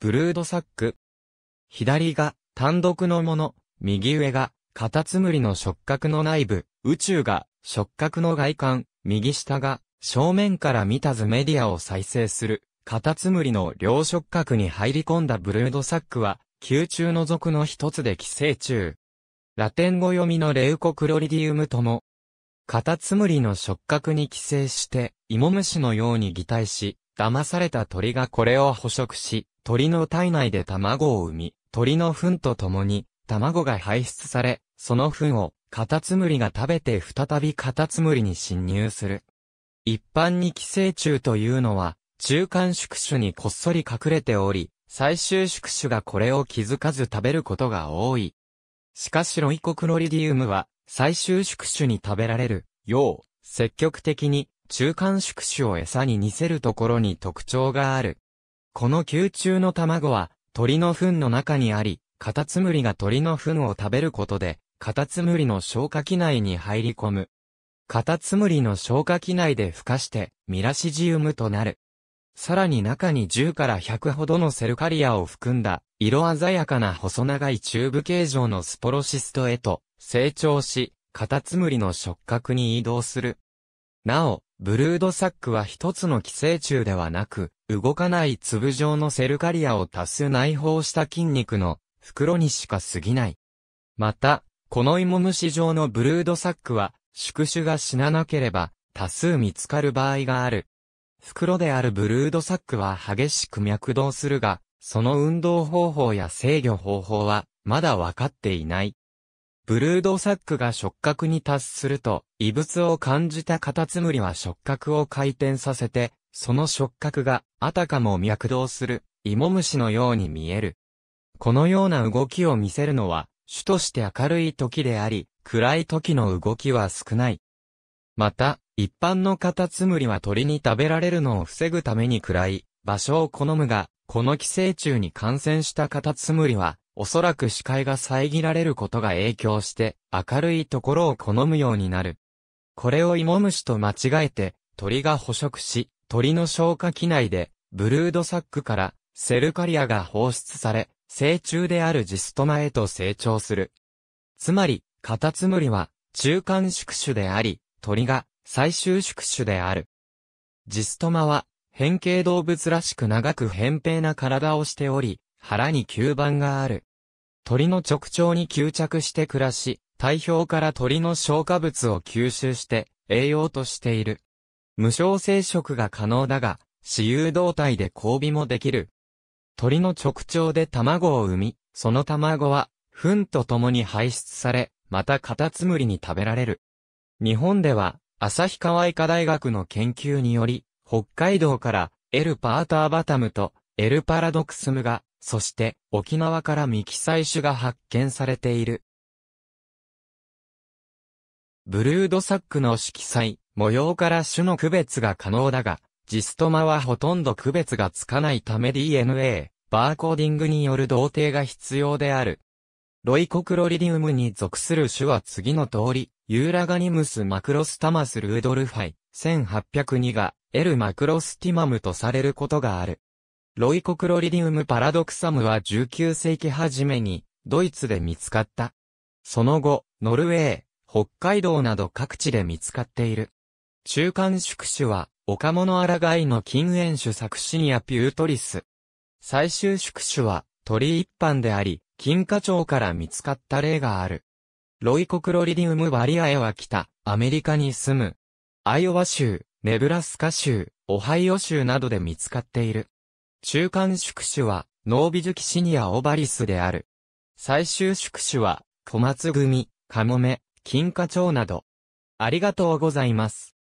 ブルードサック。左が単独のもの、右上がカタツムリの触覚の内部、宇宙が触覚の外観、右下が正面から見た図メディアを再生する、カタツムリの両触覚に入り込んだブルードサックは、宮中の属の一つで寄生虫。ラテン語読みのレウコクロリディウムとも、カタツムリの触覚に寄生して、イモムシのように擬態し、騙された鳥がこれを捕食し、鳥の体内で卵を産み、鳥の糞と共に、卵が排出され、その糞を、カタツムリが食べて再びカタツムリに侵入する。一般に寄生虫というのは、中間宿主にこっそり隠れており、最終宿主がこれを気づかず食べることが多い。しかしロイコクロリディウムは、最終宿主に食べられる、よう、積極的に、中間宿主を餌に似せるところに特徴がある。この宮中の卵は、鳥の糞の中にあり、カタツムリが鳥の糞を食べることで、カタツムリの消化器内に入り込む。カタツムリの消化器内で孵化して、ミラシジウムとなる。さらに中に10から100ほどのセルカリアを含んだ、色鮮やかな細長いチューブ形状のスポロシストへと成長し、カタツムリの触覚に移動する。なお、ブルードサックは一つの寄生虫ではなく、動かない粒状のセルカリアを多数内包した筋肉の袋にしか過ぎない。また、この芋虫状のブルードサックは、宿主が死ななければ、多数見つかる場合がある。袋であるブルードサックは激しく脈動するが、その運動方法や制御方法は、まだわかっていない。ブルードサックが触覚に達すると、異物を感じたカタツムリは触覚を回転させて、その触覚が、あたかも脈動する、芋虫のように見える。このような動きを見せるのは、主として明るい時であり、暗い時の動きは少ない。また、一般のカタツムリは鳥に食べられるのを防ぐために暗い場所を好むが、この寄生虫に感染したカタツムリは、おそらく視界が遮られることが影響して、明るいところを好むようになる。これを芋虫と間違えて、鳥が捕食し、鳥の消化器内で、ブルードサックから、セルカリアが放出され、成虫であるジストマへと成長する。つまり、カタツムリは、中間宿主であり、鳥が、最終宿主である。ジストマは、変形動物らしく長く扁平な体をしており、腹に吸盤がある。鳥の直腸に吸着して暮らし、体表から鳥の消化物を吸収して栄養としている。無償生殖が可能だが、私有動体で交尾もできる。鳥の直腸で卵を産み、その卵は、糞と共に排出され、またカタツムリに食べられる。日本では、旭川医科大学の研究により、北海道からエルパーターバタムとエルパラドクスムがそして沖縄からミキサイ種が発見されている。ブルードサックの色彩、模様から種の区別が可能だが、ジストマはほとんど区別がつかないため DNA、バーコーディングによる同定が必要である。ロイコクロリリウムに属する種は次の通り、ユーラガニムスマクロスタマスルードルファイ、1802が、エルマクロスティマムとされることがある。ロイコクロリディウムパラドクサムは19世紀初めにドイツで見つかった。その後、ノルウェー、北海道など各地で見つかっている。中間宿主は、岡物抗いの禁煙種作シニアピュートリス。最終宿主は、鳥一般であり、金華町から見つかった例がある。ロイコクロリディウムバリアエは北、アメリカに住む。アイオワ州、ネブラスカ州、オハイオ州などで見つかっている。中間宿主は、ノービジュキシニア・オバリスである。最終宿主は、小松組、カモメ、金華町など。ありがとうございます。